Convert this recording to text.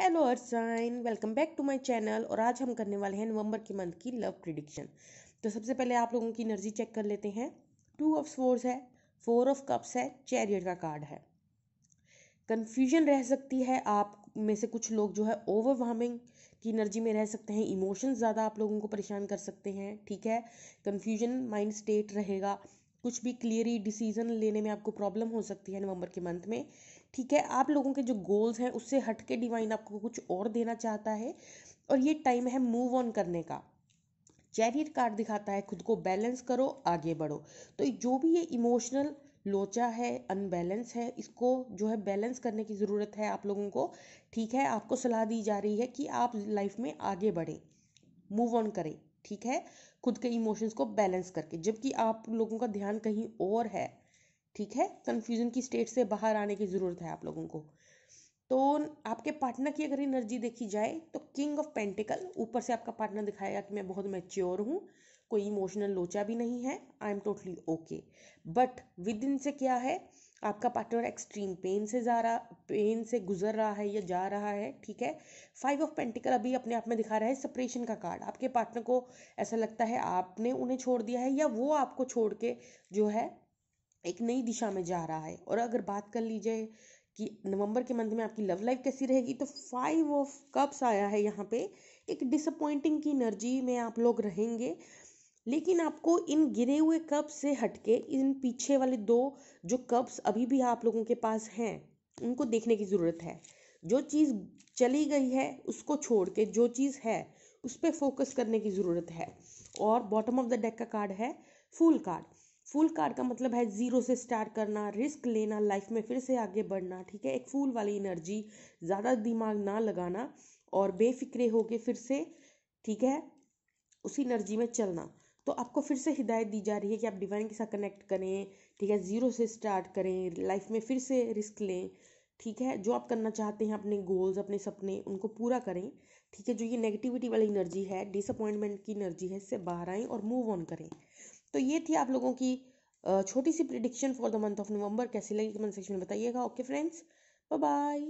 hello अर्थ welcome back to my channel और आज हम करने वाले हैं नवंबर के मंथ की लव प्रिडिक्शन तो सबसे पहले आप लोगों की एनर्जी चेक कर लेते हैं टू ऑफ फोर्स है फोर ऑफ कप्स है चैरियड का कार्ड है कन्फ्यूजन रह सकती है आप में से कुछ लोग जो है ओवरवार्मिंग की एनर्जी में रह सकते हैं इमोशन ज़्यादा आप लोगों को परेशान कर सकते हैं ठीक है कन्फ्यूजन माइंड स्टेट रहेगा कुछ भी क्लियरली डिसीजन लेने में आपको प्रॉब्लम हो सकती है नवंबर के मंथ में ठीक है आप लोगों के जो गोल्स हैं उससे हट के डिवाइन आपको कुछ और देना चाहता है और ये टाइम है मूव ऑन करने का चैरियर कार्ड दिखाता है खुद को बैलेंस करो आगे बढ़ो तो जो भी ये इमोशनल लोचा है अनबैलेंस है इसको जो है बैलेंस करने की ज़रूरत है आप लोगों को ठीक है आपको सलाह दी जा रही है कि आप लाइफ में आगे बढ़ें मूव ऑन करें ठीक है खुद के इमोशंस को बैलेंस करके जबकि आप लोगों का ध्यान कहीं और है ठीक है कन्फ्यूजन की स्टेट से बाहर आने की ज़रूरत है आप लोगों को तो आपके पार्टनर की अगर एनर्जी देखी जाए तो किंग ऑफ पेंटिकल ऊपर से आपका पार्टनर दिखाएगा कि मैं बहुत मैच्योर हूँ कोई इमोशनल लोचा भी नहीं है I am totally okay but within से क्या है आपका पार्टनर एक्सट्रीम पेन से जा रहा पेन से गुजर रहा है या जा रहा है ठीक है फाइव ऑफ पेंटिकल अभी अपने आप में दिखा रहा है सेपरेशन का कार्ड आपके पार्टनर को ऐसा लगता है आपने उन्हें छोड़ दिया है या वो आपको छोड़ के जो है एक नई दिशा में जा रहा है और अगर बात कर लीजिए कि नवंबर के मंथ में आपकी लव लाइफ कैसी रहेगी तो फाइव ऑफ कप्स आया है यहाँ पे एक डिसअपॉइंटिंग की एनर्जी में आप लोग रहेंगे लेकिन आपको इन गिरे हुए कप से हटके इन पीछे वाले दो जो कप्स अभी भी आप लोगों के पास हैं उनको देखने की ज़रूरत है जो चीज़ चली गई है उसको छोड़ के जो चीज़ है उस पर फोकस करने की ज़रूरत है और बॉटम ऑफ द डेक का कार्ड है फूल कार्ड फुल कार्ड का मतलब है ज़ीरो से स्टार्ट करना रिस्क लेना लाइफ में फिर से आगे बढ़ना ठीक है एक फूल वाली एनर्जी ज़्यादा दिमाग ना लगाना और बेफिक्रे होके फिर से ठीक है उसी एनर्जी में चलना तो आपको फिर से हिदायत दी जा रही है कि आप डिवाइन के साथ कनेक्ट करें ठीक है ज़ीरो से स्टार्ट करें लाइफ में फिर से रिस्क लें ठीक है जो आप करना चाहते हैं अपने गोल्स अपने सपने उनको पूरा करें ठीक है जो ये नेगेटिविटी वाली एनर्जी है डिसअपॉइंटमेंट की एनर्जी है इससे बाहर आएँ और मूव ऑन करें तो ये थी आप लोगों की छोटी सी prediction for the month of November कैसी लगी कमेंट सेक्शन में बताइएगा ओके फ्रेंड्स बाय बाय